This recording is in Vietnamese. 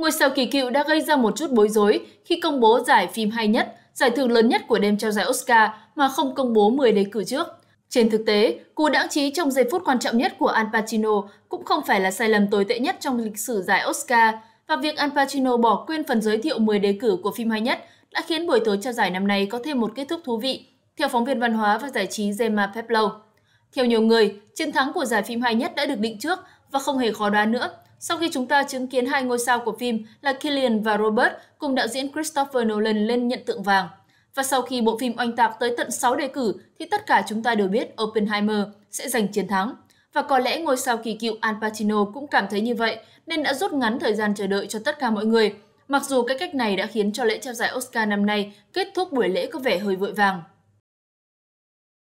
ngôi sao kỳ cựu đã gây ra một chút bối rối khi công bố giải phim hay nhất, giải thưởng lớn nhất của đêm trao giải Oscar mà không công bố 10 đề cử trước. Trên thực tế, cú đãng trí trong giây phút quan trọng nhất của Al Pacino cũng không phải là sai lầm tồi tệ nhất trong lịch sử giải Oscar, và việc Al Pacino bỏ quên phần giới thiệu 10 đề cử của phim hay nhất đã khiến buổi tối trao giải năm nay có thêm một kết thúc thú vị, theo phóng viên văn hóa và giải trí Gemma Peplow. Theo nhiều người, chiến thắng của giải phim hay nhất đã được định trước và không hề khó đoán nữa, sau khi chúng ta chứng kiến hai ngôi sao của phim là Killian và Robert cùng đạo diễn Christopher Nolan lên nhận tượng vàng. Và sau khi bộ phim oanh tạc tới tận 6 đề cử thì tất cả chúng ta đều biết Oppenheimer sẽ giành chiến thắng. Và có lẽ ngôi sao kỳ cựu Al Pacino cũng cảm thấy như vậy nên đã rút ngắn thời gian chờ đợi cho tất cả mọi người. Mặc dù cái cách này đã khiến cho lễ trao giải Oscar năm nay kết thúc buổi lễ có vẻ hơi vội vàng.